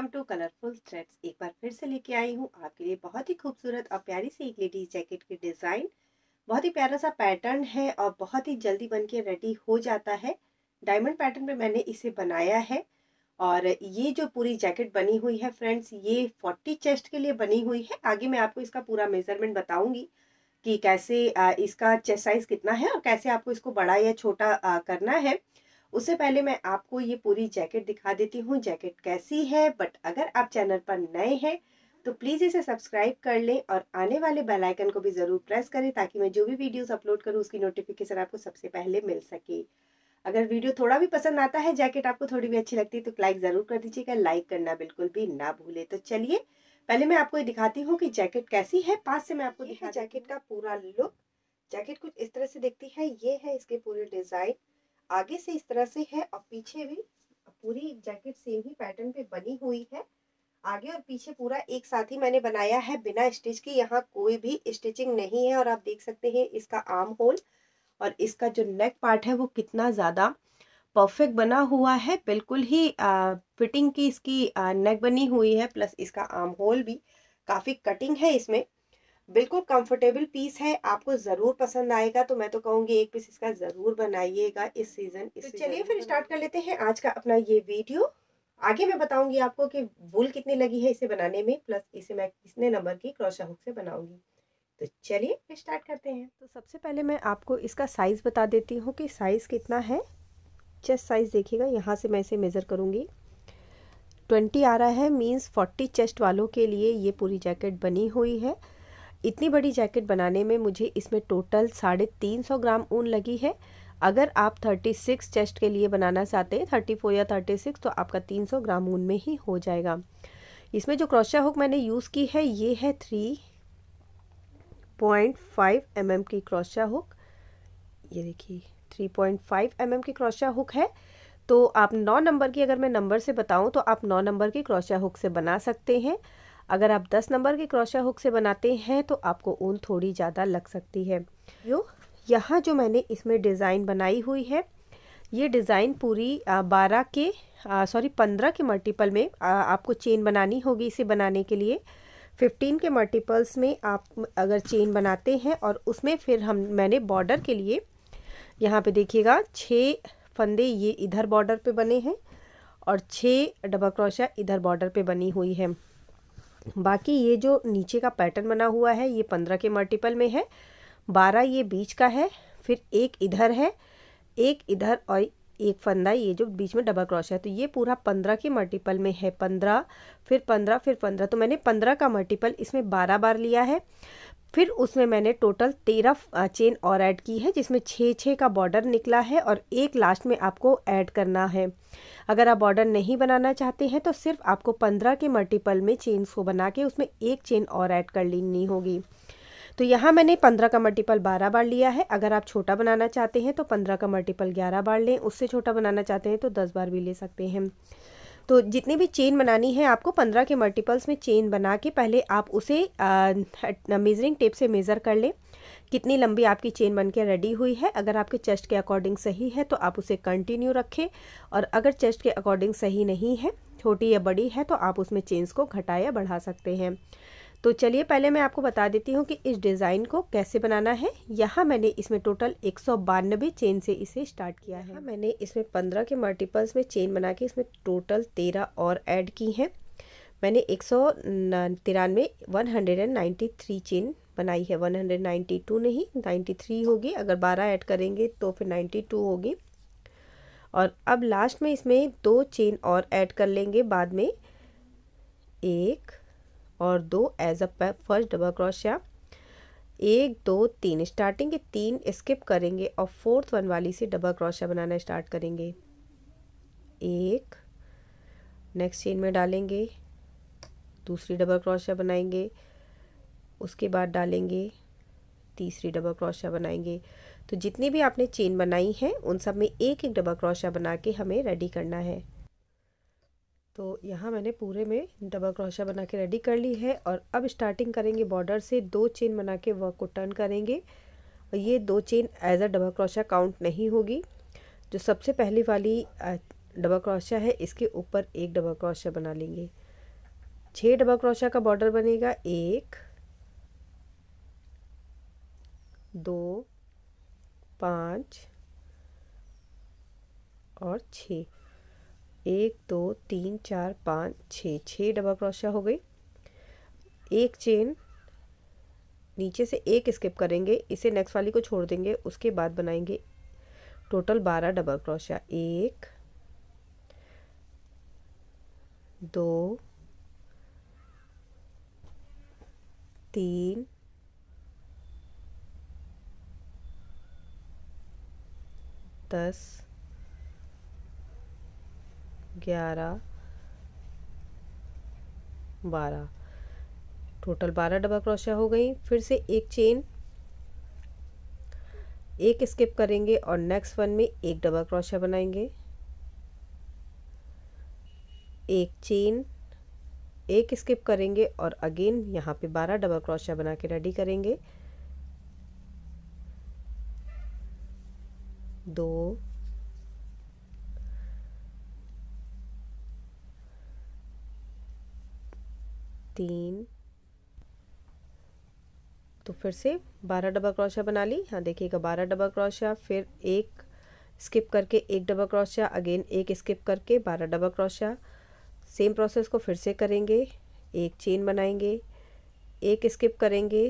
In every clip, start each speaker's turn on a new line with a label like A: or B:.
A: welcome to colourful threads एक बार फिर से लेके आई हूँ आपके लिए बहुत ही खूबसूरत और प्यारी सी एक लेडीज जैकेट की डिज़ाइन बहुत ही प्यारा सा पैटर्न है और बहुत ही जल्दी बन के रेडी हो जाता है डायमंड पैटर्न पे मैंने इसे बनाया है और ये जो पूरी जैकेट बनी हुई है फ्रेंड्स ये फोर्टी चेस्ट के लिए बनी हुई है आगे मैं आपको इसका पूरा मेजरमेंट बताऊँगी कि कैसे इसका चेस्ट साइज़ कितना है और कैसे आपको इसको बड़ा या छोटा करना है उससे पहले मैं आपको ये पूरी जैकेट दिखा देती हूँ जैकेट कैसी है बट अगर आप चैनल पर नए हैं तो प्लीज़ इसे सब्सक्राइब कर लें और आने वाले बेल आइकन को भी ज़रूर प्रेस करें ताकि मैं जो भी वीडियोस अपलोड करूँ उसकी नोटिफिकेशन आपको सबसे पहले मिल सके अगर वीडियो थोड़ा भी पसंद आता है जैकेट आपको थोड़ी भी अच्छी लगती है तो लाइक ज़रूर कर दीजिएगा लाइक करना बिल्कुल भी ना भूले तो चलिए पहले मैं आपको ये दिखाती हूँ कि जैकेट कैसी है पास से मैं आपको दिखा जैकेट का पूरा लुक जैकेट कुछ इस तरह से दिखती है ये है इसके पूरे डिज़ाइन आगे से इस तरह से है और पीछे भी पूरी जैकेट सेम ही पैटर्न पे बनी हुई है आगे और पीछे पूरा एक साथ ही मैंने बनाया है बिना स्टिच के यहाँ कोई भी स्टिचिंग नहीं है और आप देख सकते हैं इसका आर्म होल और इसका जो नेक पार्ट है वो कितना ज़्यादा परफेक्ट बना हुआ है बिल्कुल ही आ, फिटिंग की इसकी आ, नेक बनी हुई है प्लस इसका आर्म होल भी काफ़ी कटिंग है इसमें बिल्कुल कंफर्टेबल पीस है आपको ज़रूर पसंद आएगा तो मैं तो कहूँगी एक पीस इसका ज़रूर बनाइएगा इस सीज़न इस तो चलिए फिर स्टार्ट कर लेते हैं आज का अपना ये वीडियो आगे मैं बताऊंगी आपको कि वूल कितनी लगी है इसे बनाने में प्लस इसे मैं कितने नंबर की क्रोशा हुक से बनाऊंगी तो चलिए फिर स्टार्ट करते हैं तो सबसे पहले मैं आपको इसका साइज़ बता देती हूँ कि साइज़ कितना है चेस्ट साइज़ देखिएगा यहाँ से मैं इसे मेज़र करूँगी ट्वेंटी आ रहा है मीन्स फोर्टी चेस्ट वालों के लिए ये पूरी जैकेट बनी हुई है इतनी बड़ी जैकेट बनाने में मुझे इसमें टोटल साढ़े तीन सौ ग्राम ऊन लगी है अगर आप 36 चेस्ट के लिए बनाना चाहते हैं 34 या 36 तो आपका 300 ग्राम ऊन में ही हो जाएगा इसमें जो क्रोशिया हुक मैंने यूज़ की है ये है 3.5 mm की क्रोशिया हुक ये देखिए 3.5 mm की क्रोशिया हुक है तो आप नौ नंबर की अगर मैं नंबर से बताऊं तो आप नौ नंबर की क्रोशिया हुक से बना सकते हैं अगर आप 10 नंबर के क्रोशा हुक से बनाते हैं तो आपको ऊन थोड़ी ज़्यादा लग सकती है जो यहाँ जो मैंने इसमें डिज़ाइन बनाई हुई है ये डिज़ाइन पूरी बारह के सॉरी पंद्रह के मल्टीपल में आ, आपको चेन बनानी होगी इसे बनाने के लिए फिफ्टीन के मल्टीपल्स में आप अगर चेन बनाते हैं और उसमें फिर हम मैंने बॉर्डर के लिए यहाँ पे देखिएगा छः फंदे ये इधर बॉर्डर पे बने हैं और छः डबल क्रोशिया इधर बॉर्डर पे बनी हुई है बाकी ये जो नीचे का पैटर्न बना हुआ है ये पंद्रह के मल्टीपल में है बारह ये बीच का है फिर एक इधर है एक इधर और एक फंदा ये जो बीच में डबल क्रॉश है तो ये पूरा पंद्रह के मल्टीपल में है पंद्रह फिर पंद्रह फिर पंद्रह तो मैंने पंद्रह का मल्टीपल इसमें बारह बार लिया है फिर उसमें मैंने टोटल तेरह चेन और ऐड की है जिसमें छः छः का बॉर्डर निकला है और एक लास्ट में आपको ऐड करना है अगर आप बॉर्डर नहीं बनाना चाहते हैं तो सिर्फ आपको पंद्रह के मल्टीपल में चेन्स को बना के उसमें एक चेन और ऐड कर लेनी होगी तो यहाँ मैंने पंद्रह का मल्टीपल बारह बार लिया है अगर आप छोटा बनाना चाहते हैं तो पंद्रह का मल्टीपल ग्यारह बार लें उससे छोटा बनाना चाहते हैं तो दस बार भी ले सकते हैं तो जितनी भी चेन बनानी है आपको पंद्रह के मल्टीपल्स में चेन बना के पहले आप उसे मेजरिंग टेप से मेज़र कर लें कितनी लंबी आपकी चेन बनके रेडी हुई है अगर आपके चेस्ट के अकॉर्डिंग सही है तो आप उसे कंटिन्यू रखें और अगर चेस्ट के अकॉर्डिंग सही नहीं है छोटी या बड़ी है तो आप उसमें चेन्स को घटा या बढ़ा सकते हैं तो चलिए पहले मैं आपको बता देती हूँ कि इस डिज़ाइन को कैसे बनाना है यहाँ मैंने इसमें टोटल एक सौ बानबे चेन से इसे स्टार्ट किया है मैंने इसमें पंद्रह के मल्टीपल्स में चेन बना के इसमें टोटल तेरह और ऐड की हैं मैंने एक सौ तिरानवे one hundred and ninety three chain बनाई है वन हंड्रेड नाइन्टी टू नहीं नाइन्टी थ्री होगी अगर बारह ऐड करेंगे तो फिर नाइन्टी टू होगी और अब लास्ट में इसमें दो चेन और ऐड कर लेंगे बाद में एक और दो as a first double crochet एक दो तीन स्टार्टिंग के तीन स्किप करेंगे और फोर्थ वन वाली से डबल क्रोशिया बनाना स्टार्ट करेंगे एक नेक्स्ट चेन में डालेंगे दूसरी डबल क्रोशिया बनाएंगे उसके बाद डालेंगे तीसरी डबल क्रोशिया बनाएंगे तो जितनी भी आपने चेन बनाई है उन सब में एक एक डबल क्रोशिया बना के हमें रेडी करना है तो यहाँ मैंने पूरे में डबल क्रोशा बना के रेडी कर ली है और अब स्टार्टिंग करेंगे बॉर्डर से दो चेन बना के वर्क को टर्न करेंगे और ये दो chain as a double crochet count नहीं होगी जो सबसे पहली वाली डबल क्रोशा है इसके ऊपर एक डबल क्रोशा बना लेंगे छः डबल क्रोशा का बॉर्डर बनेगा एक दो पाँच और छः एक दो तीन चार पाँच छः छः डबल क्रोशिया हो गई एक चेन नीचे से एक स्किप करेंगे इसे नेक्स्ट वाली को छोड़ देंगे उसके बाद बनाएंगे टोटल बारह डबल क्रोशिया एक दो तीन दस ग्यारह बारह टोटल बारह डबल क्रोशिया हो गई फिर से एक चेन एक स्किप करेंगे और नेक्स्ट वन में एक डबल क्रोशिया बनाएंगे एक चेन एक स्किप करेंगे और अगेन यहाँ पे बारह डबल क्रोशिया बना के रेडी करेंगे दो तीन तो फिर से बारह डबल क्रोशिया बना ली हाँ देखिएगा बारह डबल क्रोशिया फिर एक स्किप करके एक डबल क्रोशिया अगेन एक स्किप करके बारह डबल क्रोशिया सेम प्रोसेस को फिर से करेंगे एक चेन बनाएंगे एक स्किप करेंगे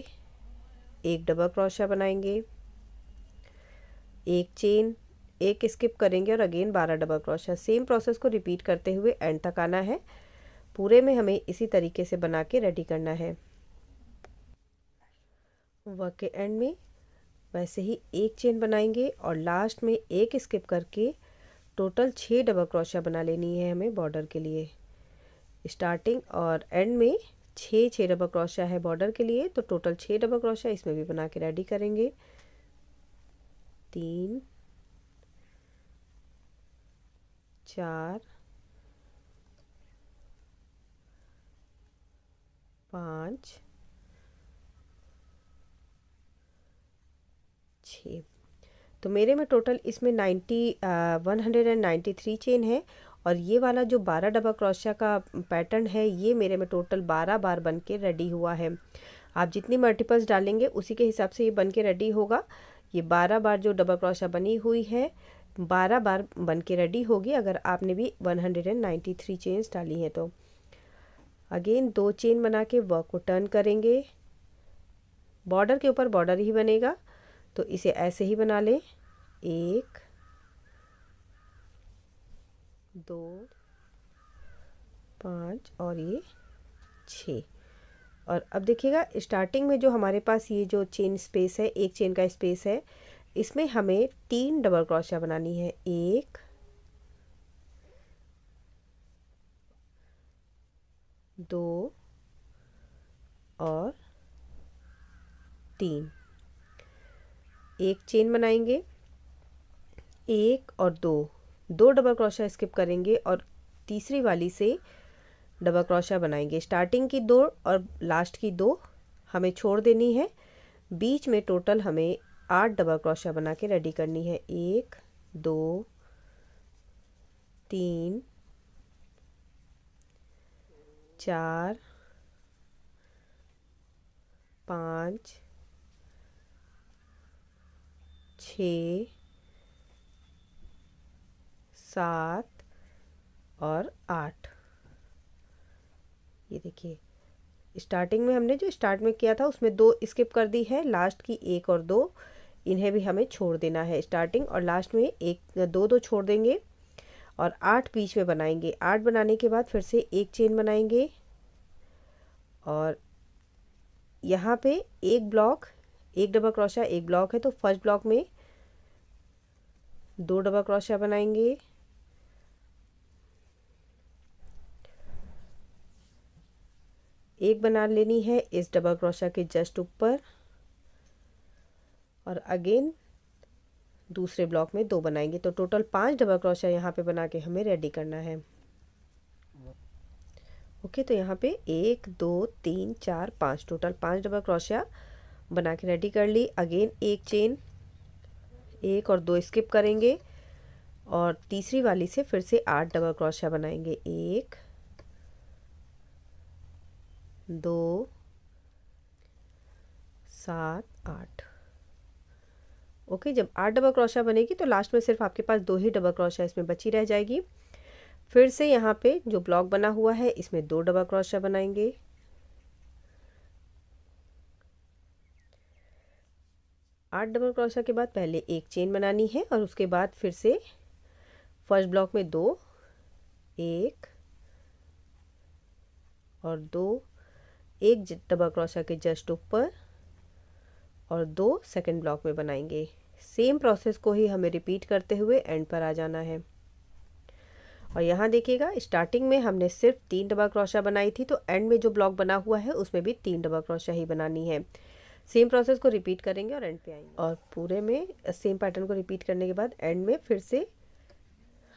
A: एक डबल क्रोशिया बनाएंगे एक चेन एक स्किप करेंगे और अगेन बारह डबल क्रोशिया सेम प्रोसेस को रिपीट करते हुए एंड तक आना है पूरे में हमें इसी तरीके से बना के रेडी करना है वर्क के एंड में वैसे ही एक चेन बनाएंगे और लास्ट में एक स्किप करके टोटल छः डबल क्रोशिया बना लेनी है हमें बॉर्डर के लिए स्टार्टिंग और एंड में छः छः डबल क्रोशिया है बॉर्डर के लिए तो टोटल छः डबल क्रोशिया इसमें भी बना के रेडी करेंगे तीन चार पाँच छ तो मेरे में टोटल इसमें ninety one hundred and ninety three chain है और ये वाला जो बारह डबल क्रोशिया का पैटर्न है ये मेरे में टोटल बारह बार बन के रेडी हुआ है आप जितनी मल्टीपल्स डालेंगे उसी के हिसाब से ये बन के रेडी होगा ये बारह बार जो डबल क्रोशिया बनी हुई है बारह बार बन के रेडी होगी अगर आपने भी one hundred and ninety three chains डाली हैं तो अगेन दो चेन बना के वर्क को टर्न करेंगे बॉर्डर के ऊपर बॉर्डर ही बनेगा तो इसे ऐसे ही बना लें एक दो पाँच और ये छ और अब देखिएगा स्टार्टिंग में जो हमारे पास ये जो चेन स्पेस है एक चेन का स्पेस है इसमें हमें तीन डबल क्रोशिया बनानी है एक दो और तीन एक चेन बनाएंगे एक और दो दो डबल क्रोशा स्किप करेंगे और तीसरी वाली से डबल क्रोशा बनाएंगे स्टार्टिंग की दो और लास्ट की दो हमें छोड़ देनी है बीच में टोटल हमें आठ डबल क्रोशा बना के रेडी करनी है एक दो तीन चार पाँच छ सात और आठ ये देखिए स्टार्टिंग में हमने जो स्टार्ट में किया था उसमें दो स्किप कर दी है लास्ट की एक और दो इन्हें भी हमें छोड़ देना है स्टार्टिंग और लास्ट में एक दो दो छोड़ देंगे और आठ बीच में बनाएंगे आठ बनाने के बाद फिर से एक चेन बनाएंगे और यहाँ पे एक ब्लॉक एक डबल क्रोशा एक ब्लॉक है तो फर्स्ट ब्लॉक में दो डबल क्रोशा बनाएंगे एक बना लेनी है इस डबल क्रोशा के जस्ट ऊपर और अगेन दूसरे ब्लॉक में दो बनाएंगे तो टोटल पाँच डबल क्रोशिया यहाँ पे बना के हमें रेडी करना है ओके तो यहाँ पे एक दो तीन चार पाँच टोटल पाँच डबल क्रोशिया बना के रेडी कर ली अगेन एक चेन एक और दो स्किप करेंगे और तीसरी वाली से फिर से आठ डबल क्रोशिया बनाएंगे एक दो सात आठ ओके जब आठ डबल क्रोशा बनेगी तो लास्ट में सिर्फ आपके पास दो ही डबल क्रोशा इसमें बची रह जाएगी फिर से यहाँ पे जो ब्लॉक बना हुआ है इसमें दो डबल क्रोशा बनाएंगे आठ डबल क्रोशा के बाद पहले एक चेन बनानी है और उसके बाद फिर से फर्स्ट ब्लॉक में दो एक और दो एक डबल क्रोशा के जस्ट ऊपर और दो सेकंड ब्लॉक में बनाएंगे सेम प्रोसेस को ही हमें रिपीट करते हुए एंड पर आ जाना है और यहाँ देखिएगा स्टार्टिंग में हमने सिर्फ तीन डबल क्रोशा बनाई थी तो एंड में जो ब्लॉक बना हुआ है उसमें भी तीन डबल क्रोशा ही बनानी है सेम प्रोसेस को रिपीट करेंगे और एंड पे आएंगे और पूरे में सेम पैटर्न को रिपीट करने के बाद एंड में फिर से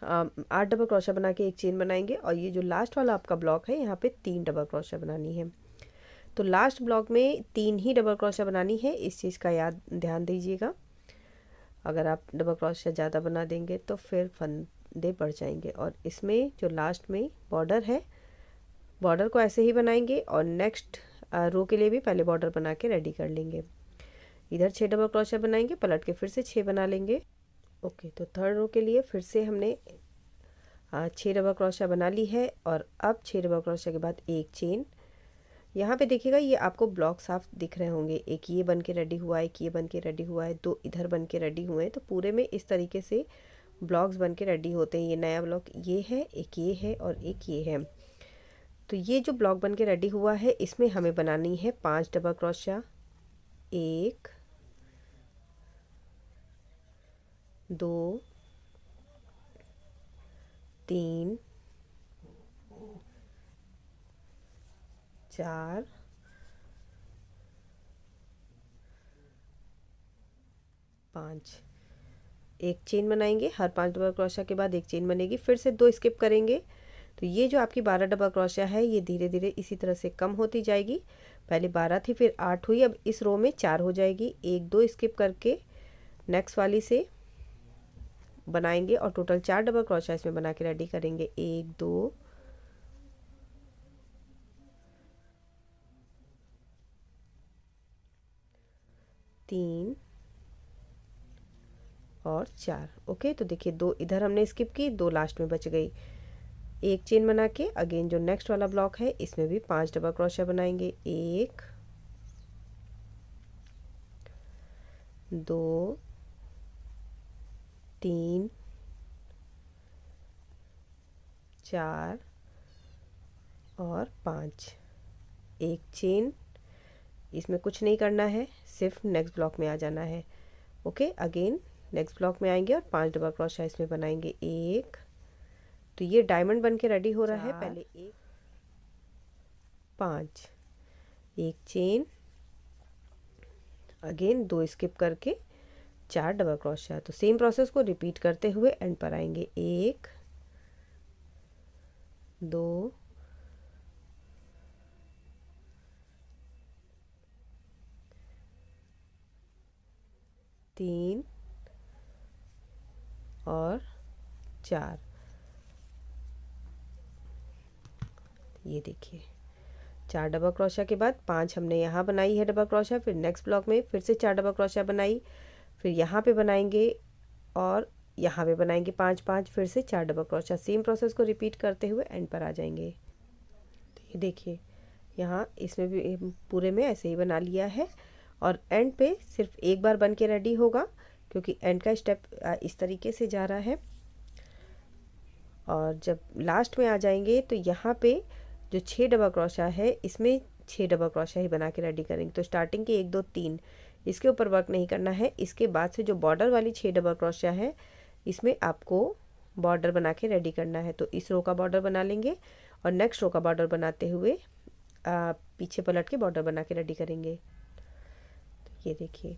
A: आठ डबल क्रोशा बना के एक चेन बनाएंगे और ये जो लास्ट वाला आपका ब्लॉक है यहाँ पे तीन डबल क्रोशा बनानी है तो लास्ट ब्लॉक में तीन ही डबल क्रोशा बनानी है इस चीज़ का याद ध्यान दीजिएगा अगर आप डबल क्रोशिया ज़्यादा बना देंगे तो फिर फंदे बढ़ जाएंगे और इसमें जो लास्ट में बॉर्डर है बॉर्डर को ऐसे ही बनाएंगे और नेक्स्ट रो के लिए भी पहले बॉर्डर बना के रेडी कर लेंगे इधर छः डबल क्रोशिया बनाएंगे पलट के फिर से छः बना लेंगे ओके तो थर्ड रो के लिए फिर से हमने छः डबल क्रोशिया बना ली है और अब छः डबल क्रोशिया के बाद एक चेन यहाँ पे देखिएगा ये आपको ब्लॉक साफ दिख रहे होंगे एक ये बन के रेडी हुआ है एक ये बन के रेडी हुआ है दो इधर बन के रेडी हुए हैं तो पूरे में इस तरीके से ब्लॉक्स बन के रेडी होते हैं ये नया ब्लॉक ये है एक ये है और एक ये है तो ये जो ब्लॉक बन के रेडी हुआ है इसमें हमें बनानी है पाँच डबल क्रोशिया एक दो तीन चार पाँच एक चेन बनाएंगे हर पांच डबल क्रोशिया के बाद एक चेन बनेगी फिर से दो स्किप करेंगे तो ये जो आपकी बारह डबल क्रोशिया है ये धीरे धीरे इसी तरह से कम होती जाएगी पहले बारह थी फिर आठ हुई अब इस रो में चार हो जाएगी एक दो स्किप करके नेक्स्ट वाली से बनाएंगे और टोटल चार डबल क्रोशिया इसमें बना के रेडी करेंगे एक दो तीन और चार ओके तो देखिए दो इधर हमने स्किप की दो लास्ट में बच गई एक चेन बना के अगेन जो नेक्स्ट वाला ब्लॉक है इसमें भी पांच डबल क्रोशिया बनाएंगे एक दो तीन चार और पाँच एक चेन इसमें कुछ नहीं करना है सिर्फ नेक्स्ट ब्लॉक में आ जाना है ओके अगेन नेक्स्ट ब्लॉक में आएंगे और पांच डबल क्रोशिया इसमें बनाएंगे एक तो ये डायमंड बन के रेडी हो रहा है पहले एक पाँच एक चेन अगेन दो स्किप करके चार डबल क्रोशिया तो सेम प्रोसेस को रिपीट करते हुए एंड पर आएंगे एक दो तीन और चार ये देखिए चार डबल क्रोशिया के बाद पांच हमने यहाँ बनाई है डबल क्रोशिया फिर नेक्स्ट ब्लॉक में फिर से चार डबल क्रोशिया बनाई फिर यहाँ पे बनाएंगे और यहाँ पे बनाएंगे पांच पांच फिर से चार डबल क्रोशिया सेम प्रोसेस को रिपीट करते हुए एंड पर आ जाएंगे तो ये देखिए यहाँ इसमें भी पूरे में ऐसे ही बना लिया है और एंड पे सिर्फ एक बार बन के रेडी होगा क्योंकि एंड का स्टेप इस तरीके से जा रहा है और जब लास्ट में आ जाएंगे तो यहाँ पे जो छः डबल क्रोशा है इसमें छः डबल क्रोशा ही बना के रेडी करेंगे तो स्टार्टिंग के एक दो तीन इसके ऊपर वर्क नहीं करना है इसके बाद से जो बॉर्डर वाली छः डबल क्रोशा है इसमें आपको बॉर्डर बना के रेडी करना है तो इस रो का बॉर्डर बना लेंगे और नेक्स्ट रो का बॉर्डर बनाते हुए आ, पीछे पलट के बॉर्डर बना के रेडी करेंगे ये देखिए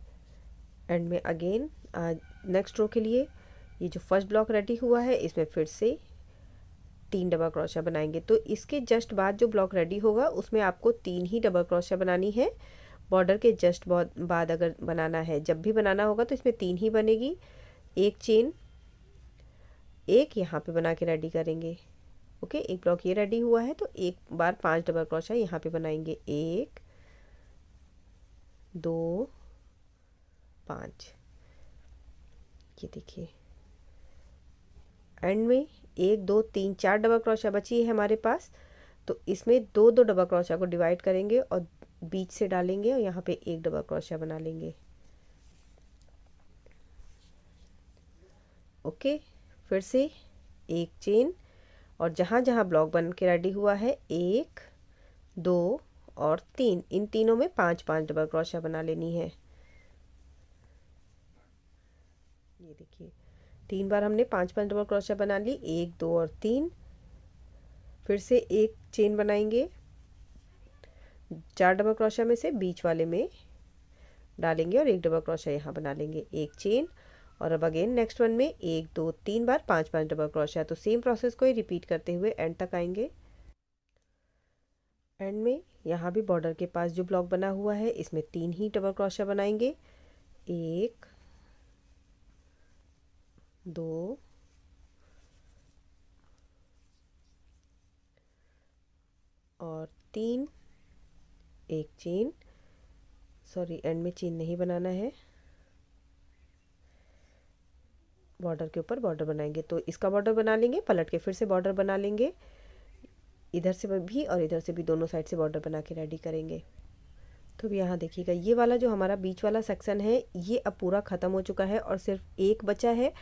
A: एंड में अगेन नेक्स्ट रो के लिए ये जो फर्स्ट ब्लॉक रेडी हुआ है इसमें फिर से तीन डबल क्रोशिया बनाएंगे तो इसके जस्ट बाद जो ब्लॉक रेडी होगा उसमें आपको तीन ही डबल क्रोशिया बनानी है बॉर्डर के जस्ट बाद अगर बनाना है जब भी बनाना होगा तो इसमें तीन ही बनेगी एक चेन एक यहाँ पे बना के रेडी करेंगे ओके एक ब्लॉक ये रेडी हुआ है तो एक बार पांच डबल क्रोशिया यहाँ पे बनाएंगे एक दो पाँच ये देखिए एंड में एक दो तीन चार डबल क्रोशा बची है हमारे पास तो इसमें दो दो डबल क्रोशा को डिवाइड करेंगे और बीच से डालेंगे और यहाँ पे एक डबल क्रोशा बना लेंगे ओके फिर से एक चेन और जहाँ जहाँ ब्लॉक बन के रेडी हुआ है एक दो और तीन इन तीनों में पांच पांच डबल क्रोशा बना लेनी है ये देखिए तीन बार हमने पांच पांच डबल क्रोशिया बना ली एक दो और तीन फिर से एक चेन बनाएंगे चार डबल क्रोशिया में से बीच वाले में डालेंगे और एक डबल क्रोशिया यहाँ बना लेंगे एक चेन और अब अगेन नेक्स्ट वन में एक दो तीन बार पांच पांच डबल क्रोशिया तो सेम प्रोसेस को ही रिपीट करते हुए एंड तक आएंगे एंड में यहाँ भी बॉर्डर के पास जो ब्लॉक बना हुआ है इसमें तीन ही डबल क्रोशिया बनाएंगे एक दो और तीन एक चेन सॉरी एंड में चेन नहीं बनाना है बॉर्डर के ऊपर बॉर्डर बनाएंगे तो इसका बॉर्डर बना लेंगे पलट के फिर से बॉर्डर बना लेंगे इधर से भी और इधर से भी दोनों साइड से बॉर्डर बना के रेडी करेंगे तो भी यहाँ देखिएगा ये वाला जो हमारा बीच वाला सेक्शन है ये अब पूरा ख़त्म हो चुका है और सिर्फ एक बचा है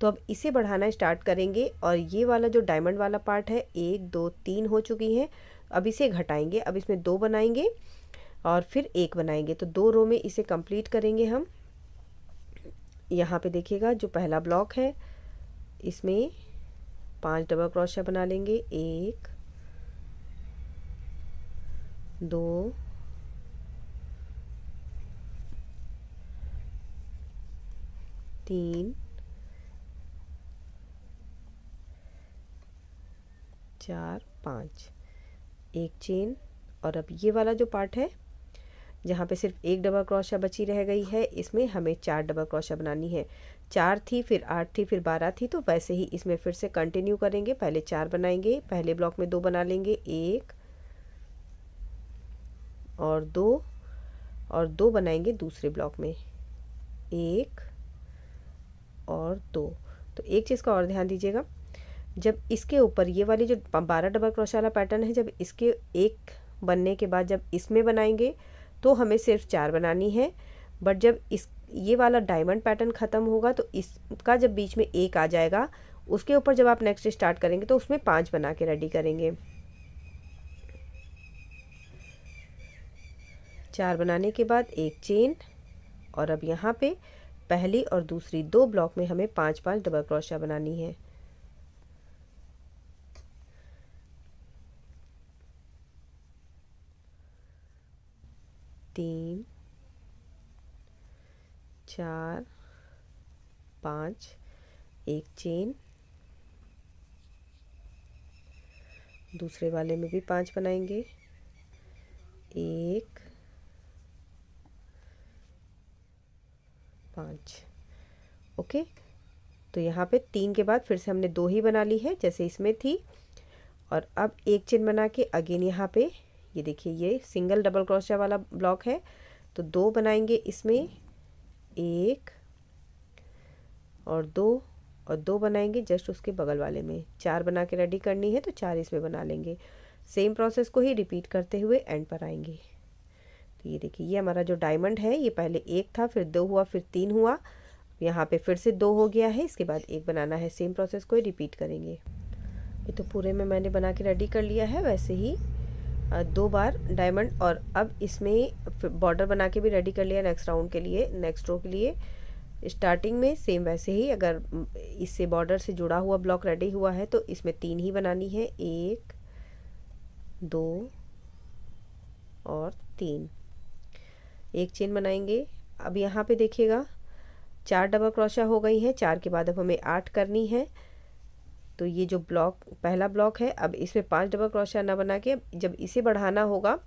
A: तो अब इसे बढ़ाना स्टार्ट करेंगे और ये वाला जो डायमंड वाला पार्ट है एक दो तीन हो चुकी हैं अब इसे घटाएंगे अब इसमें दो बनाएंगे और फिर एक बनाएंगे तो दो रो में इसे कंप्लीट करेंगे हम यहाँ पे देखिएगा जो पहला ब्लॉक है इसमें पांच डबल क्रोशिया बना लेंगे एक दो तीन चार पाँच एक चेन और अब ये वाला जो पार्ट है जहाँ पे सिर्फ एक डबल क्रोशिया बची रह गई है इसमें हमें चार डबल क्रोशिया बनानी है चार थी फिर आठ थी फिर बारह थी तो वैसे ही इसमें फिर से कंटिन्यू करेंगे पहले चार बनाएंगे पहले ब्लॉक में दो बना लेंगे एक और दो और दो बनाएंगे दूसरे ब्लॉक में एक और दो तो एक चीज़ का और ध्यान दीजिएगा जब इसके ऊपर ये वाली जो बारह डबल क्रोशा वाला पैटर्न है जब इसके एक बनने के बाद जब इसमें बनाएंगे तो हमें सिर्फ चार बनानी है बट जब इस ये वाला डायमंड पैटर्न ख़त्म होगा तो इसका जब बीच में एक आ जाएगा उसके ऊपर जब आप नेक्स्ट स्टार्ट करेंगे तो उसमें पाँच बना के रेडी करेंगे चार बनाने के बाद एक चेन और अब यहाँ पे पहली और दूसरी दो ब्लॉक में हमें पांच पांच डबल क्रोशिया बनानी है चार पाँच एक चेन दूसरे वाले में भी पांच बनाएंगे एक पाँच ओके तो यहाँ पे तीन के बाद फिर से हमने दो ही बना ली है जैसे इसमें थी और अब एक चेन बना के अगेन यहाँ पे ये देखिए ये सिंगल डबल क्रोशिया वाला ब्लॉक है तो दो बनाएंगे इसमें एक और दो और दो बनाएंगे जस्ट उसके बगल वाले में चार बना के रेडी करनी है तो चार इसमें बना लेंगे सेम प्रोसेस को ही रिपीट करते हुए एंड पर आएंगे तो ये देखिए ये हमारा जो डायमंड है ये पहले एक था फिर दो हुआ फिर तीन हुआ यहाँ पे फिर से दो हो गया है इसके बाद एक बनाना है सेम प्रोसेस को ही रिपीट करेंगे ये तो पूरे में मैंने बना के रेडी कर लिया है वैसे ही दो बार डायमंड और अब इसमें बॉर्डर बना के भी रेडी कर लिया नेक्स्ट राउंड के लिए नेक्स्ट रो के लिए स्टार्टिंग में सेम वैसे ही अगर इससे बॉर्डर से जुड़ा हुआ ब्लॉक रेडी हुआ है तो इसमें तीन ही बनानी है एक दो और तीन एक चेन बनाएंगे अब यहाँ पे देखिएगा चार डबल क्रोशा हो गई हैं चार के बाद अब हमें आठ करनी है तो ये जो ब्लॉक पहला ब्लॉक है अब इसमें पांच डबल क्रोशिया ना बना के जब इसे बढ़ाना होगा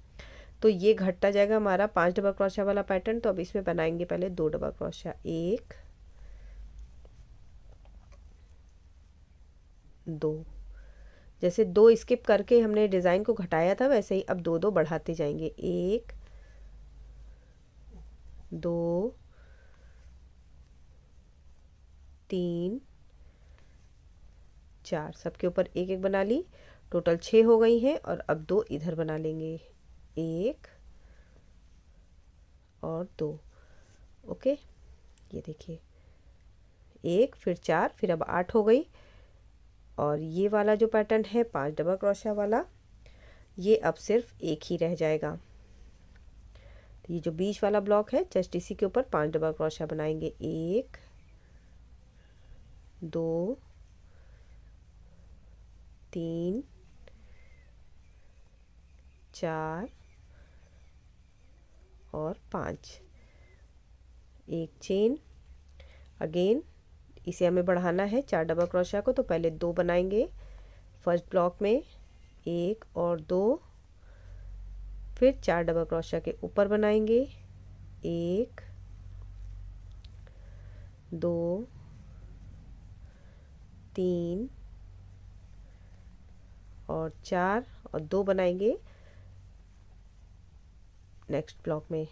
A: तो ये घटता जाएगा हमारा पांच डबल क्रोशिया वाला पैटर्न तो अब इसमें बनाएंगे पहले दो डबल क्रोशिया एक दो जैसे दो स्किप करके हमने डिज़ाइन को घटाया था वैसे ही अब दो दो बढ़ाते जाएंगे एक दो तीन चार सबके ऊपर एक एक बना ली टोटल छः हो गई हैं और अब दो इधर बना लेंगे एक और दो ओके ये देखिए एक फिर चार फिर अब आठ हो गई और ये वाला जो पैटर्न है पांच डबल क्रोशिया वाला ये अब सिर्फ एक ही रह जाएगा तो ये जो बीच वाला ब्लॉक है जस्ट इसी के ऊपर पांच डबल क्रोशा बनाएंगे एक दो तीन चार और पाँच एक चेन अगेन इसे हमें बढ़ाना है चार डबल क्रोशिया को तो पहले दो बनाएंगे फर्स्ट ब्लॉक में एक और दो फिर चार डबल क्रोशिया के ऊपर बनाएंगे एक दो तीन और चार और दो बनाएंगे नेक्स्ट ब्लॉक में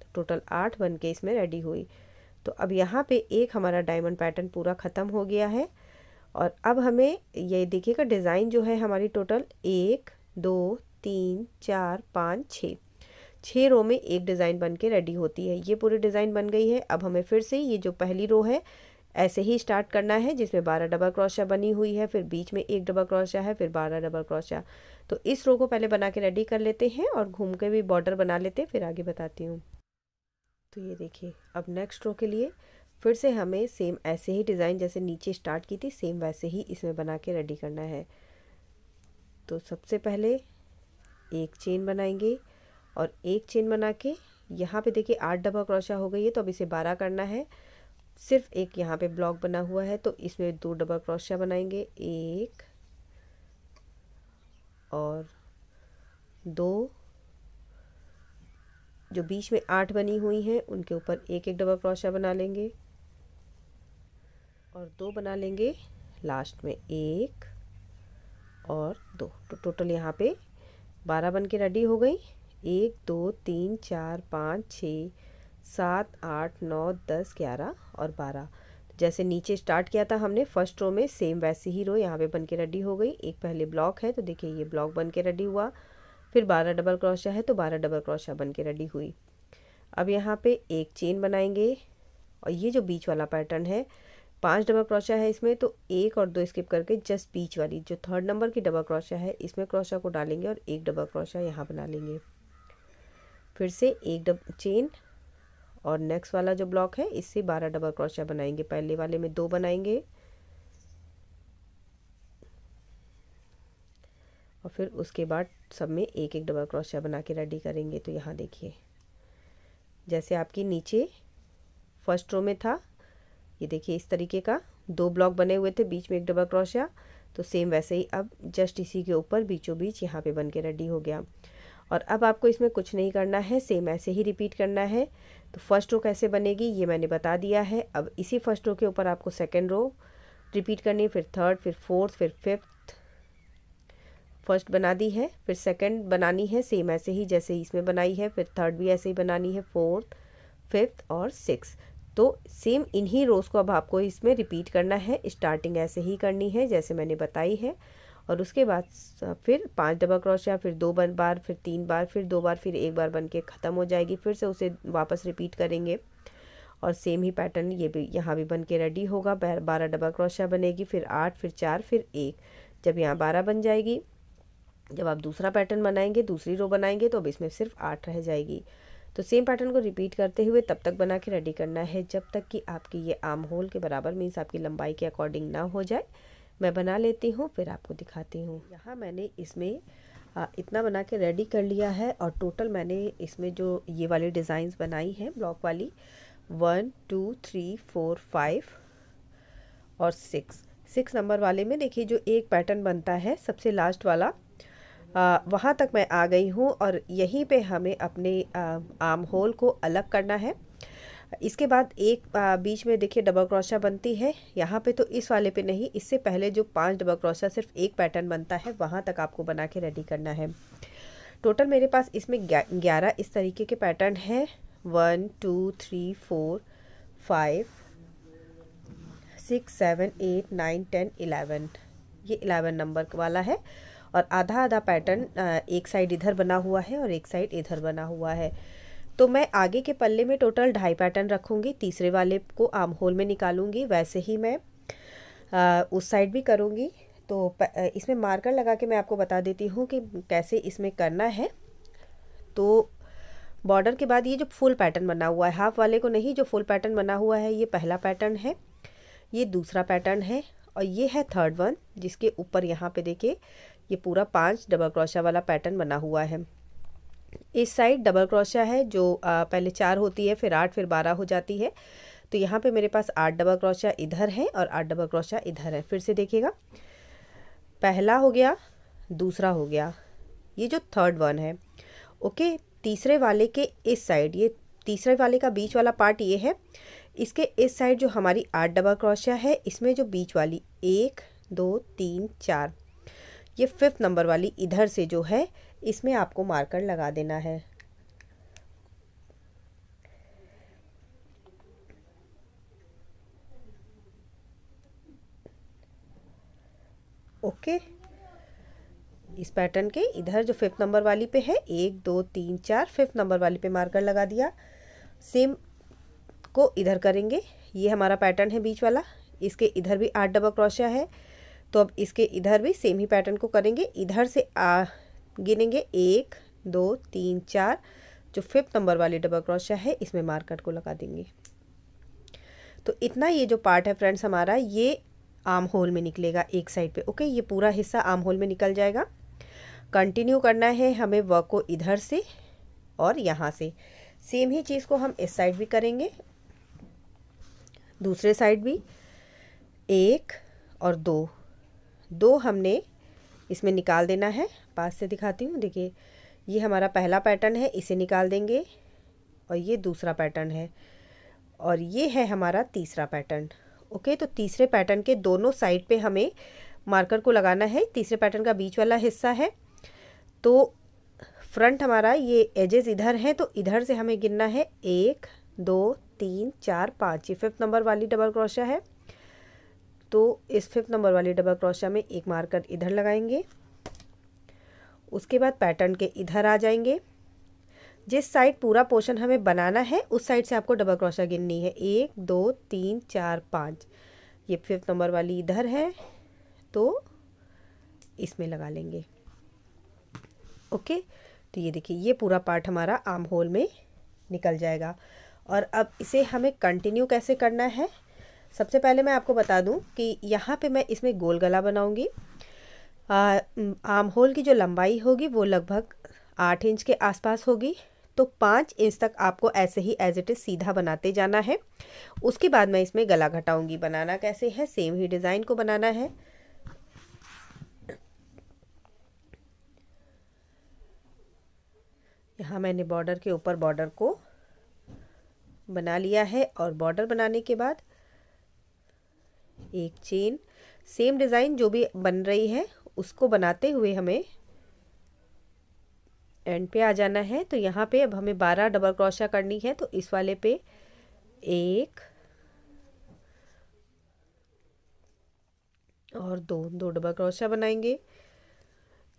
A: तो टोटल आठ बन के इसमें रेडी हुई तो अब यहाँ पे एक हमारा डायमंड पैटर्न पूरा ख़त्म हो गया है और अब हमें ये देखिएगा डिज़ाइन जो है हमारी टोटल एक दो तीन चार पाँच छः छः रो में एक डिज़ाइन बन के रेडी होती है ये पूरी डिज़ाइन बन गई है अब हमें फिर से ये जो पहली रो है ऐसे ही स्टार्ट करना है जिसमें बारह डबल क्रोशिया बनी हुई है फिर बीच में एक डबल क्रोशिया है फिर बारह डबल क्रोशिया तो इस रो को पहले बना के रेडी कर लेते हैं और घूम के भी बॉर्डर बना लेते हैं फिर आगे बताती हूँ तो ये देखिए अब नेक्स्ट रो के लिए फिर से हमें सेम ऐसे ही डिज़ाइन जैसे नीचे स्टार्ट की थी सेम वैसे ही इसमें बना के रेडी करना है तो सबसे पहले एक चेन बनाएंगे और एक चेन बना के यहाँ पे देखिए आठ डबल क्रोशिया हो गई है तो अब इसे बारह करना है सिर्फ एक यहाँ पे ब्लॉक बना हुआ है तो इसमें दो डबल क्रोशिया बनाएंगे एक और दो जो बीच में आठ बनी हुई हैं उनके ऊपर एक एक डबल क्रोशिया बना लेंगे और दो बना लेंगे लास्ट में एक और दो तो टोटल यहाँ पे बारह बन के रेडी हो गई एक दो तीन चार पाँच छः सात आठ नौ दस ग्यारह और बारह जैसे नीचे स्टार्ट किया था हमने फर्स्ट रो में सेम वैसे ही रो यहाँ पे बन के रेडी हो गई एक पहले ब्लॉक है तो देखिए ये ब्लॉक बन के रेडी हुआ फिर बारह डबल क्रोशा है तो बारह डबल क्रोशा बन के रेडी हुई अब यहाँ पे एक चेन बनाएंगे और ये जो बीच वाला पैटर्न है पांच डबल क्रोशा है इसमें तो एक और दो स्किप करके जस्ट बीच वाली जो थर्ड नंबर की डबल क्रोशा है इसमें क्रोशा को डालेंगे और एक डबल क्रोशा यहाँ बना लेंगे फिर से एक डब चेन और नेक्स्ट वाला जो ब्लॉक है इससे बारह डबल क्रोशिया बनाएंगे पहले वाले में दो बनाएंगे और फिर उसके बाद सब में एक एक डबल क्रोशिया बना के रेडी करेंगे तो यहाँ देखिए जैसे आपके नीचे फर्स्ट रो में था ये देखिए इस तरीके का दो ब्लॉक बने हुए थे बीच में एक डबल क्रोशिया तो सेम वैसे ही अब जस्ट इसी के ऊपर बीचों बीच यहाँ पे बन के रेडी हो गया और अब आपको इसमें कुछ नहीं करना है सेम ऐसे ही रिपीट करना है तो फर्स्ट रो कैसे बनेगी ये मैंने बता दिया है अब इसी फर्स्ट रो के ऊपर आपको सेकेंड रो रिपीट करनी है फिर थर्ड फिर फोर्थ फिर फिफ्थ फर्स्ट बना दी है फिर सेकेंड बनानी है सेम ऐसे ही जैसे इसमें बनाई है फिर थर्ड भी ऐसे ही बनानी है फोर्थ फिफ्थ और सिक्स तो सेम इन्हीं रोज़ को अब आपको इसमें रिपीट करना है स्टार्टिंग ऐसे ही करनी है जैसे मैंने बताई है और उसके बाद फिर पांच डबल क्रोशिया फिर दो बन बार फिर तीन बार फिर दो बार फिर एक बार बन के ख़त्म हो जाएगी फिर से उसे वापस रिपीट करेंगे और सेम ही पैटर्न ये भी यहाँ भी बन के रेडी होगा बारह डबल क्रोशिया बनेगी फिर आठ फिर चार फिर एक जब यहाँ बारह बन जाएगी जब आप दूसरा पैटर्न बनाएंगे दूसरी रो बनाएंगे तो अब इसमें सिर्फ आठ रह जाएगी तो सेम पैटर्न को रिपीट करते हुए तब तक बना के रेडी करना है जब तक कि आपकी ये आम होल के बराबर मीन्स आपकी लंबाई के अकॉर्डिंग ना हो जाए मैं बना लेती हूँ फिर आपको दिखाती हूँ यहाँ मैंने इसमें इतना बना के रेडी कर लिया है और टोटल मैंने इसमें जो ये वाली डिज़ाइंस बनाई हैं ब्लॉक वाली one two three four five और सिक्स सिक्स नंबर वाले में देखिए जो एक पैटर्न बनता है सबसे लास्ट वाला वहाँ तक मैं आ गई हूँ और यहीं पे हमें अपने आ, आम होल को अलग करना है इसके बाद एक आ, बीच में देखिए डबल क्रोशा बनती है यहाँ पे तो इस वाले पे नहीं इससे पहले जो पांच डबल क्रोशा सिर्फ एक पैटर्न बनता है वहाँ तक आपको बना के रेडी करना है टोटल मेरे पास इसमें ग्यारह इस तरीके के पैटर्न हैं one two three four five six seven eight nine ten eleven ये इलेवन नंबर वाला है और आधा आधा पैटर्न एक साइड इधर बना हुआ है और एक साइड इधर बना हुआ है तो मैं आगे के पल्ले में टोटल ढाई पैटर्न रखूँगी तीसरे वाले को आम होल में निकालूंगी वैसे ही मैं आ, उस साइड भी करूँगी तो इसमें मार्कर लगा के मैं आपको बता देती हूँ कि कैसे इसमें करना है तो बॉर्डर के बाद ये जो फुल पैटर्न बना हुआ है हाफ वाले को नहीं जो फुल पैटर्न बना हुआ है ये पहला पैटर्न है ये दूसरा पैटर्न है और ये है थर्ड वन जिसके ऊपर यहाँ पे देखिए ये पूरा पांच डबल क्रोशा वाला पैटर्न बना हुआ है इस साइड डबल क्रोशिया है जो पहले चार होती है फिर आठ फिर बारह हो जाती है तो यहाँ पे मेरे पास आठ डबल क्रोशिया इधर है और आठ डबल क्रोशिया इधर है फिर से देखिएगा पहला हो गया दूसरा हो गया ये जो थर्ड वन है ओके तीसरे वाले के इस साइड ये तीसरे वाले का बीच वाला पार्ट ये है इसके इस साइड जो हमारी आठ डबल क्रोशिया है इसमें जो बीच वाली एक दो तीन चार ये फिफ्थ नंबर वाली इधर से जो है इसमें आपको मार्कर लगा देना है ओके इस पैटर्न के इधर जो फिफ्थ नंबर वाली पे है एक दो तीन चार फिफ्थ नंबर वाली पे मार्कर लगा दिया सेम को इधर करेंगे ये हमारा पैटर्न है बीच वाला इसके इधर भी आठ डबल क्रोशिया है तो अब इसके इधर भी सेम ही पैटर्न को करेंगे इधर से आ, गिनेंगे एक दो तीन चार जो फिफ्थ नंबर वाली डबल क्रोशिया है इसमें मार्कर को लगा देंगे तो इतना ये जो पार्ट है फ्रेंड्स हमारा ये आम होल में निकलेगा एक साइड पे ओके ये पूरा हिस्सा आम होल में निकल जाएगा कंटिन्यू करना है हमें वर्क को इधर से और यहाँ से सेम ही चीज़ को हम इस साइड भी करेंगे दूसरे साइड भी एक और दो दो हमने इसमें निकाल देना है पास से दिखाती हूँ देखिए ये हमारा पहला पैटर्न है इसे निकाल देंगे और ये दूसरा पैटर्न है और ये है हमारा तीसरा पैटर्न ओके तो तीसरे पैटर्न के दोनों साइड पे हमें मार्कर को लगाना है तीसरे पैटर्न का बीच वाला हिस्सा है तो फ्रंट हमारा ये एजेस इधर हैं तो इधर से हमें गिनना है एक दो तीन चार पाँच ये फिफ्थ नंबर वाली डबल क्रोशिया है तो इस फिफ्थ नंबर वाली डबल क्रोशिया में एक मार्कर इधर लगाएंगे उसके बाद पैटर्न के इधर आ जाएंगे जिस साइड पूरा पोर्शन हमें बनाना है उस साइड से आपको डबल क्रोशा गिननी है एक दो तीन चार पाँच ये फिफ्थ नंबर वाली इधर है तो इसमें लगा लेंगे ओके तो ये देखिए ये पूरा पार्ट हमारा आर्म होल में निकल जाएगा और अब इसे हमें कंटिन्यू कैसे करना है सबसे पहले मैं आपको बता दूं कि यहाँ पे मैं इसमें गोल गला बनाऊंगी आर्म होल की जो लंबाई होगी वो लगभग आठ इंच के आसपास होगी तो पाँच इंच तक आपको ऐसे ही एज इट इज़ सीधा बनाते जाना है उसके बाद मैं इसमें गला घटाऊंगी बनाना कैसे है सेम ही डिज़ाइन को बनाना है यहाँ मैंने बॉर्डर के ऊपर बॉर्डर को बना लिया है और बॉर्डर बनाने के बाद एक चेन सेम डिज़ाइन जो भी बन रही है उसको बनाते हुए हमें एंड पे आ जाना है तो यहाँ पे अब हमें बारह डबल क्रोशा करनी है तो इस वाले पे एक और दो दो डबल क्रोशा बनाएंगे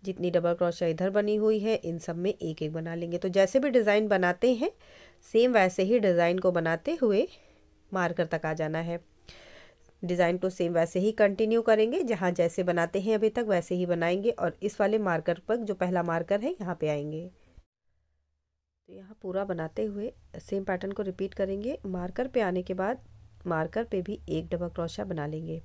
A: जितनी डबल क्रोशिया इधर बनी हुई है इन सब में एक एक बना लेंगे तो जैसे भी डिज़ाइन बनाते हैं सेम वैसे ही डिज़ाइन को बनाते हुए मार्कर तक आ जाना है डिज़ाइन को तो सेम वैसे ही कंटिन्यू करेंगे जहाँ जैसे बनाते हैं अभी तक वैसे ही बनाएंगे और इस वाले मार्कर पर जो पहला मार्कर है यहाँ पे आएंगे तो यहाँ पूरा बनाते हुए सेम पैटर्न को रिपीट करेंगे मार्कर पे आने के बाद मार्कर पे भी एक डबल क्रोशा बना लेंगे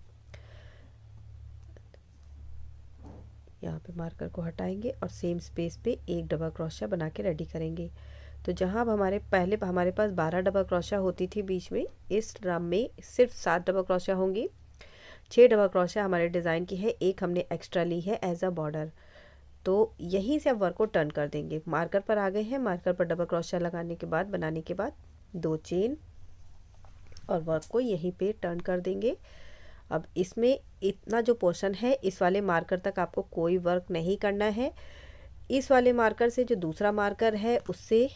A: यहाँ पे मार्कर को हटाएंगे और सेम स्पेस पे एक डबल क्रोशा बना के रेडी करेंगे तो जहाँ अब हमारे पहले हमारे पास बारह डबल क्रोशा होती थी बीच में इस ड्राम में सिर्फ सात डबल क्रोशा होंगी छः डबल क्रोशा हमारे डिज़ाइन की है एक हमने एक्स्ट्रा ली है एज अ बॉर्डर तो यहीं से आप वर्क को टर्न कर देंगे मार्कर पर आ गए हैं मार्कर पर डबल क्रोशा लगाने के बाद बनाने के बाद दो चेन और वर्क को यहीं पे टर्न कर देंगे अब इसमें इतना जो पोर्शन है इस वाले मार्कर तक आपको कोई वर्क नहीं करना है इस वाले मार्कर से जो दूसरा मार्कर है उससे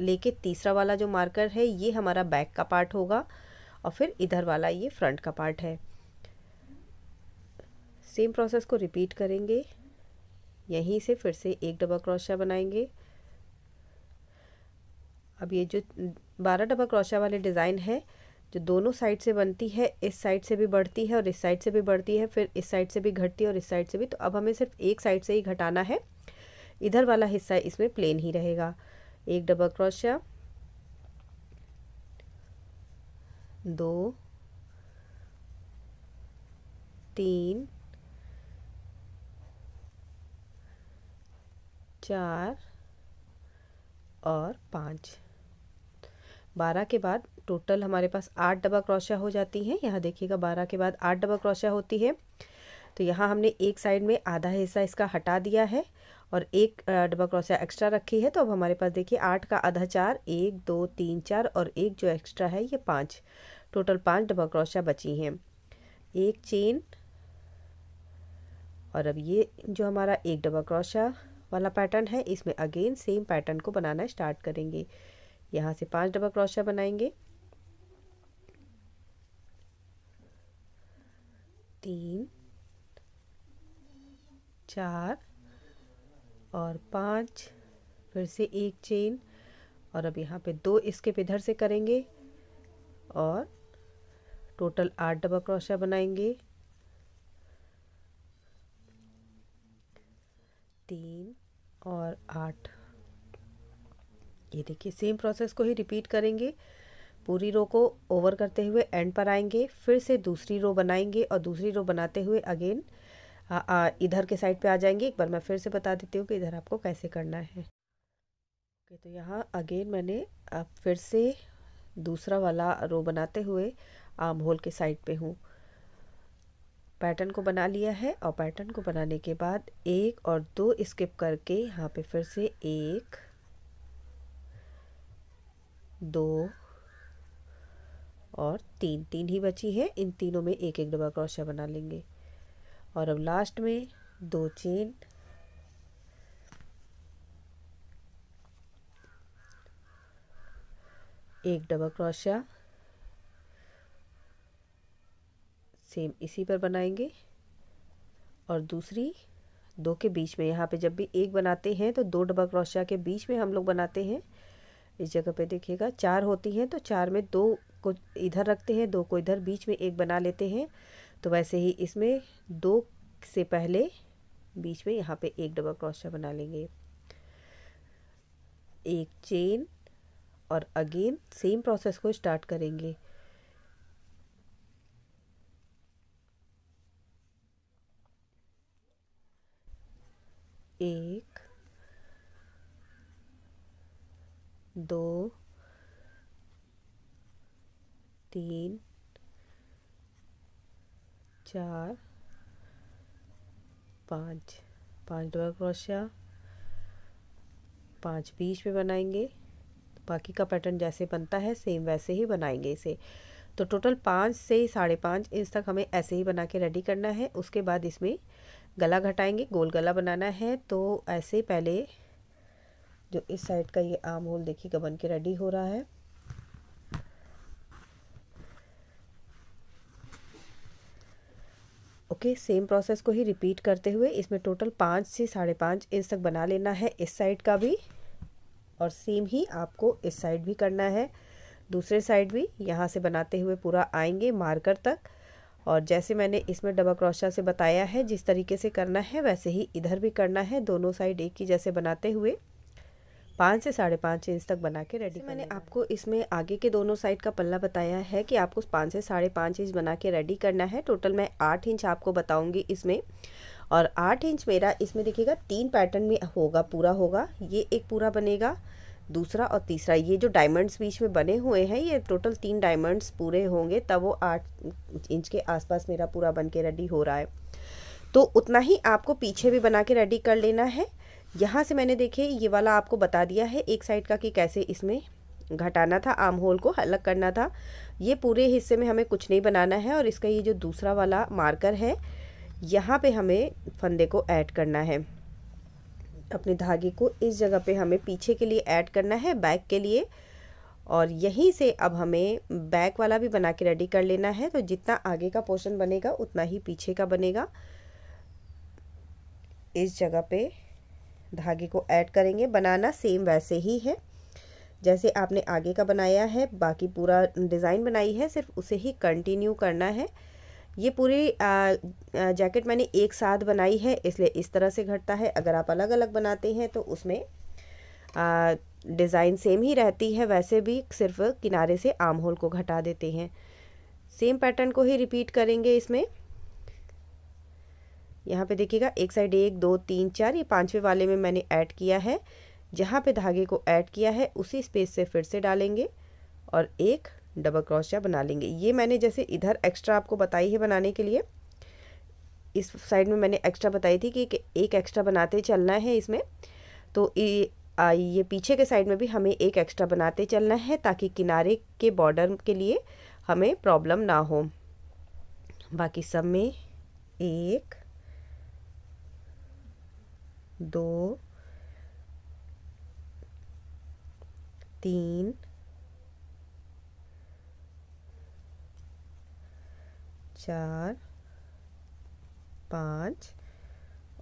A: लेके तीसरा वाला जो मार्कर है ये हमारा बैक का पार्ट होगा और फिर इधर वाला ये फ्रंट का पार्ट है सेम प्रोसेस को रिपीट करेंगे यहीं से फिर से एक डबल क्रोशा बनाएंगे अब ये जो बारह डबल क्रोशा वाले डिज़ाइन है जो दोनों साइड से बनती है इस साइड से भी बढ़ती है और इस साइड से भी बढ़ती है फिर इस साइड से भी घटती है और इस साइड से भी तो अब हमें सिर्फ एक साइड से ही घटाना है इधर वाला हिस्सा इसमें प्लेन ही रहेगा एक डबल क्रोशिया दो तीन चार और पाँच बारह के बाद टोटल हमारे पास आठ डबल क्रोशिया हो जाती है यहाँ देखिएगा बारह के बाद आठ डबल क्रोशिया होती है तो यहाँ हमने एक साइड में आधा हिस्सा इसका हटा दिया है और एक डबल क्रोशिया एक्स्ट्रा रखी है तो अब हमारे पास देखिए आठ का आधा चार एक दो तीन चार और एक जो एक्स्ट्रा है ये पाँच टोटल पाँच डबल क्रोशिया बची हैं एक चेन और अब ये जो हमारा एक डबल क्रोशिया वाला पैटर्न है इसमें अगेन सेम पैटर्न को बनाना स्टार्ट करेंगे यहाँ से पांच डबल क्रोशिया बनाएंगे तीन चार और पाँच फिर से एक चेन और अब यहाँ पे दो इसके इधर से करेंगे और टोटल आठ डबल क्रोशा बनाएंगे तीन और आठ ये देखिए सेम प्रोसेस को ही रिपीट करेंगे पूरी रो को ओवर करते हुए एंड पर आएंगे फिर से दूसरी रो बनाएंगे और दूसरी रो बनाते हुए अगेन हाँ, इधर के साइड पे आ जाएंगे एक बार मैं फिर से बता देती हूँ कि इधर आपको कैसे करना है ओके तो यहाँ अगेन मैंने फिर से दूसरा वाला रो बनाते हुए आम होल के साइड पे हूँ पैटर्न को बना लिया है और पैटर्न को बनाने के बाद एक और दो स्किप करके यहाँ पे फिर से एक दो और तीन तीन ही बची है इन तीनों में एक एक डबल क्रोशिया बना लेंगे और अब लास्ट में दो चेन एक डबल क्रोशिया सेम इसी पर बनाएंगे और दूसरी दो के बीच में यहाँ पे जब भी एक बनाते हैं तो दो डबल क्रोशिया के बीच में हम लोग बनाते हैं इस जगह पे देखिएगा चार होती हैं तो चार में दो को इधर रखते हैं दो को इधर बीच में एक बना लेते हैं तो वैसे ही इसमें दो से पहले बीच में यहाँ पे एक डबल क्रोशिया बना लेंगे एक चेन और अगेन सेम प्रोसेस को स्टार्ट करेंगे एक दो तीन चार पाँच पाँच डबल क्रोशिया पाँच बीच में बनाएंगे बाकी का पैटर्न जैसे बनता है सेम वैसे ही बनाएंगे इसे तो टोटल पाँच से साढ़े पाँच इंच तक हमें ऐसे ही बना के रेडी करना है उसके बाद इसमें गला घटाएंगे गोल गला बनाना है तो ऐसे पहले जो इस साइड का ये आम होल देखिए गबन के रेडी हो रहा है ओके सेम प्रोसेस को ही रिपीट करते हुए इसमें टोटल पाँच से साढ़े पाँच इंच तक बना लेना है इस साइड का भी और सेम ही आपको इस साइड भी करना है दूसरे साइड भी यहाँ से बनाते हुए पूरा आएंगे मार्कर तक और जैसे मैंने इसमें डबल क्रोशा से बताया है जिस तरीके से करना है वैसे ही इधर भी करना है दोनों साइड एक ही जैसे बनाते हुए पाँच से साढ़े पाँच इंच तक बना के रेडी मैंने आपको इसमें आगे के दोनों साइड का पल्ला बताया है कि आपको पाँच से साढ़े पाँच इंच बना के रेडी करना है टोटल मैं आठ इंच आपको बताऊँगी इसमें और आठ इंच मेरा इसमें देखिएगा तीन पैटर्न में होगा पूरा होगा ये एक पूरा बनेगा दूसरा और तीसरा ये जो डायमंड्स बीच में बने हुए हैं ये टोटल तीन डायमंड्स पूरे होंगे तब वो आठ इंच के आसपास मेरा पूरा बन के रेडी हो रहा है तो उतना ही आपको पीछे भी बना के रेडी कर लेना है यहाँ से मैंने देखे ये वाला आपको बता दिया है एक साइड का कि कैसे इसमें घटाना था आम होल को अलग करना था ये पूरे हिस्से में हमें कुछ नहीं बनाना है और इसका ये जो दूसरा वाला मार्कर है यहाँ पे हमें फंदे को ऐड करना है अपने धागे को इस जगह पे हमें पीछे के लिए ऐड करना है बैक के लिए और यहीं से अब हमें बैक वाला भी बना के रेडी कर लेना है तो जितना आगे का पोर्शन बनेगा उतना ही पीछे का बनेगा इस जगह पर धागे को ऐड करेंगे बनाना सेम वैसे ही है जैसे आपने आगे का बनाया है बाकी पूरा डिज़ाइन बनाई है सिर्फ उसे ही कंटिन्यू करना है ये पूरी जैकेट मैंने एक साथ बनाई है इसलिए इस तरह से घटता है अगर आप अलग अलग बनाते हैं तो उसमें डिज़ाइन सेम ही रहती है वैसे भी सिर्फ किनारे से आम होल को घटा देते हैं सेम पैटर्न को ही रिपीट करेंगे इसमें यहाँ पे देखिएगा एक साइड एक दो तीन चार ये पांचवे वाले में मैंने ऐड किया है जहाँ पे धागे को ऐड किया है उसी स्पेस से फिर से डालेंगे और एक डबल क्रोशिया बना लेंगे ये मैंने जैसे इधर एक्स्ट्रा आपको बताई है बनाने के लिए इस साइड में मैंने एक्स्ट्रा बताई थी कि एक एक्स्ट्रा बनाते चलना है इसमें तो ये ये पीछे के साइड में भी हमें एक एक्स्ट्रा बनाते चलना है ताकि किनारे के बॉर्डर के लिए हमें प्रॉब्लम ना हो बाकी सब में एक दो तीन चार पाँच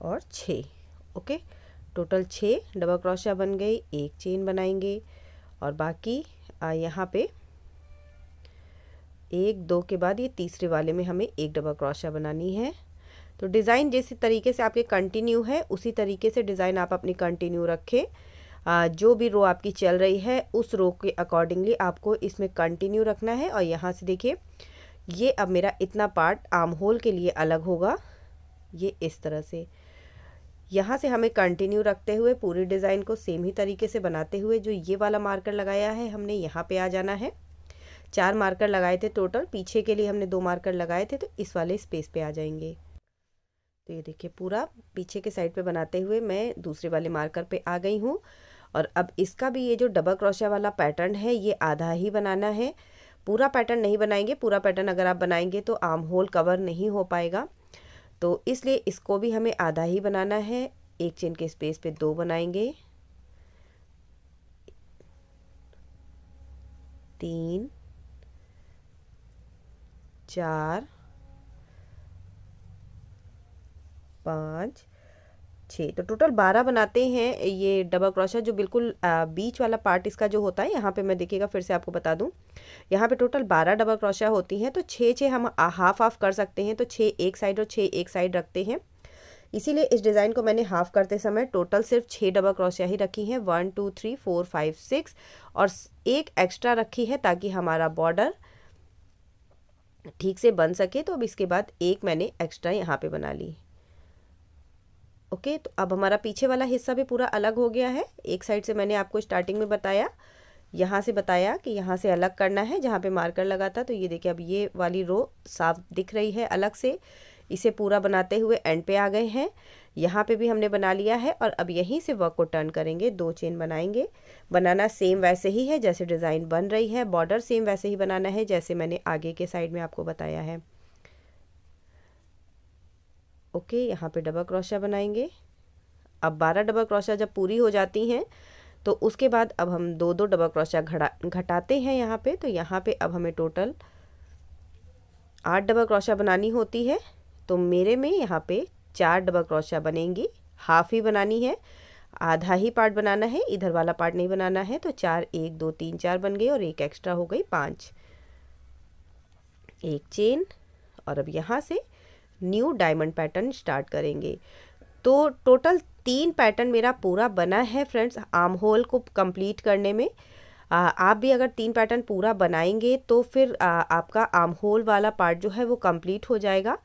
A: और छः ओके टोटल छः डबल क्रोशिया बन गई एक चेन बनाएंगे और बाकी यहाँ पे एक दो के बाद ये तीसरे वाले में हमें एक डबल क्रोशिया बनानी है तो डिज़ाइन जिस तरीके से आपके कंटिन्यू है उसी तरीके से डिज़ाइन आप अपनी कंटिन्यू रखें जो भी रो आपकी चल रही है उस रो के अकॉर्डिंगली आपको इसमें कंटिन्यू रखना है और यहाँ से देखिए ये अब मेरा इतना पार्ट आर्म होल के लिए अलग होगा ये इस तरह से यहाँ से हमें कंटिन्यू रखते हुए पूरे डिज़ाइन को सेम ही तरीके से बनाते हुए जो ये वाला मार्कर लगाया है हमने यहाँ पे आ जाना है चार मार्कर लगाए थे टोटल पीछे के लिए हमने दो मार्कर लगाए थे तो इस वाले स्पेस पे आ जाएंगे तो ये देखिए पूरा पीछे के साइड पे बनाते हुए मैं दूसरे वाले मार्कर पे आ गई हूँ और अब इसका भी ये जो डबल क्रोशिया वाला पैटर्न है ये आधा ही बनाना है पूरा पैटर्न नहीं बनाएंगे पूरा पैटर्न अगर आप बनाएंगे तो आम होल कवर नहीं हो पाएगा तो इसलिए इसको भी हमें आधा ही बनाना है एक चेन के स्पेस पे दो बनाएंगे तीन चार पाँच छः तो टोटल बारह बनाते हैं ये डबल क्रोशा जो बिल्कुल बीच वाला पार्ट इसका जो होता है यहाँ पे मैं देखिएगा फिर से आपको बता दूँ यहाँ पे टोटल बारह डबल क्रोशा होती हैं तो छः छः हम हाफ हाफ कर सकते हैं तो छः एक साइड और छः एक साइड रखते हैं इसीलिए इस डिज़ाइन को मैंने हाफ करते समय टोटल सिर्फ छः डबल क्रोशिया ही रखी हैं one two three four five six और एक एक्स्ट्रा रखी है ताकि हमारा बॉर्डर ठीक से बन सके तो अब इसके बाद एक मैंने एक्स्ट्रा यहाँ पे बना ली ओके तो अब हमारा पीछे वाला हिस्सा भी पूरा अलग हो गया है एक साइड से मैंने आपको स्टार्टिंग में बताया यहाँ से बताया कि यहाँ से अलग करना है जहाँ पे मार्कर लगा था तो ये देखिए अब ये वाली रो साफ दिख रही है अलग से इसे पूरा बनाते हुए एंड पे आ गए हैं यहाँ पे भी हमने बना लिया है और अब यहीं से वर्क को टर्न करेंगे दो चेन बनाएंगे बनाना सेम वैसे ही है जैसे डिज़ाइन बन रही है बॉर्डर सेम वैसे ही बनाना है जैसे मैंने आगे के साइड में आपको बताया है ओके यहाँ पे डबल क्रोशिया बनाएंगे अब बारह डबल क्रोशिया जब पूरी हो जाती हैं तो उसके बाद अब हम दो दो डबल क्रोशिया घटा घटाते हैं यहाँ पे तो यहाँ पे अब हमें टोटल आठ डबल क्रोशिया बनानी होती है तो मेरे में यहाँ पे चार डबल क्रोशिया बनेंगी हाफ ही बनानी है आधा ही पार्ट बनाना है इधर वाला पार्ट नहीं बनाना है तो चार एक दो तीन चार बन गई और एक एक्स्ट्रा हो गई पाँच एक चेन और अब यहाँ से न्यू डायमंड पैटर्न स्टार्ट करेंगे तो टोटल तीन पैटर्न मेरा पूरा बना है फ्रेंड्स आर्म होल को कंप्लीट करने में आ, आप भी अगर तीन पैटर्न पूरा बनाएंगे तो फिर आ, आपका आर्म होल वाला पार्ट जो है वो कंप्लीट हो जाएगा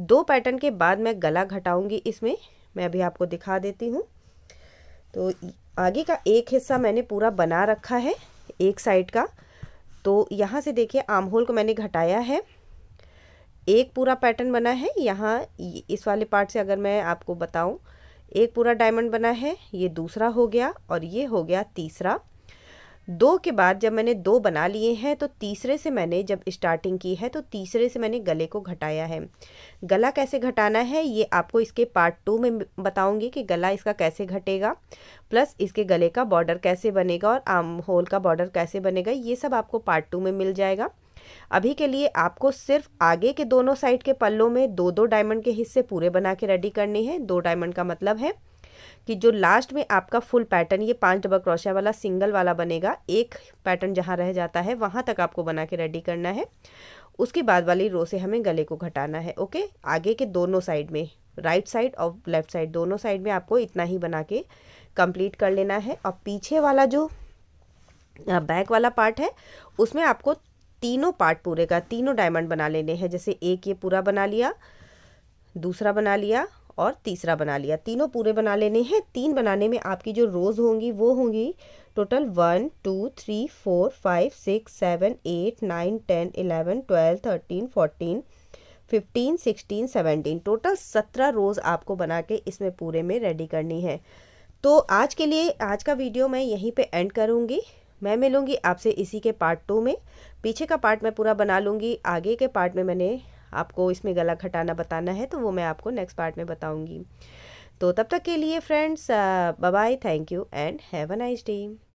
A: दो पैटर्न के बाद मैं गला घटाऊंगी इसमें मैं अभी आपको दिखा देती हूँ तो आगे का एक हिस्सा मैंने पूरा बना रखा है एक साइड का तो यहाँ से देखिए आर्म होल को मैंने घटाया है एक पूरा पैटर्न बना है यहाँ इस वाले पार्ट से अगर मैं आपको बताऊँ एक पूरा डायमंड बना है ये दूसरा हो गया और ये हो गया तीसरा दो के बाद जब मैंने दो बना लिए हैं तो तीसरे से मैंने जब स्टार्टिंग की है तो तीसरे से मैंने गले को घटाया है गला कैसे घटाना है ये आपको इसके पार्ट टू में बताऊंगी कि गला इसका कैसे घटेगा प्लस इसके गले का बॉर्डर कैसे बनेगा और आम होल का बॉर्डर कैसे बनेगा ये सब आपको पार्ट टू में मिल जाएगा अभी के लिए आपको सिर्फ आगे के दोनों साइड के पल्लों में दो दो डायमंड के हिस्से पूरे बना के रेडी करने हैं दो डायमंड का मतलब है कि जो लास्ट में आपका फुल पैटर्न ये पांच डबल क्रोशिया वाला सिंगल वाला बनेगा एक पैटर्न जहाँ रह जाता है वहाँ तक आपको बना के रेडी करना है उसके बाद वाली रो से हमें गले को घटाना है ओके आगे के दोनों साइड में राइट साइड और लेफ्ट साइड दोनों साइड में आपको इतना ही बना के कंप्लीट कर लेना है और पीछे वाला जो बैक वाला पार्ट है उसमें आपको तीनों पार्ट पूरे का तीनों डायमंड बना लेने हैं जैसे एक ये पूरा बना लिया दूसरा बना लिया और तीसरा बना लिया तीनों पूरे बना लेने हैं तीन बनाने में आपकी जो रोज़ होंगी वो होंगी total one two three four five six seven eight nine ten eleven twelve thirteen fourteen fifteen sixteen seventeen total सत्रह रोज़ आपको बना के इसमें पूरे में रेडी करनी है तो आज के लिए आज का वीडियो मैं यहीं पे एंड करूँगी मैं मिलूँगी आपसे इसी के पार्ट टू में पीछे का पार्ट मैं पूरा बना लूँगी आगे के पार्ट में मैंने आपको इसमें गला घटाना बताना है तो वो मैं आपको नेक्स्ट पार्ट में बताऊँगी तो तब तक के लिए friends bye thank you and have a nice day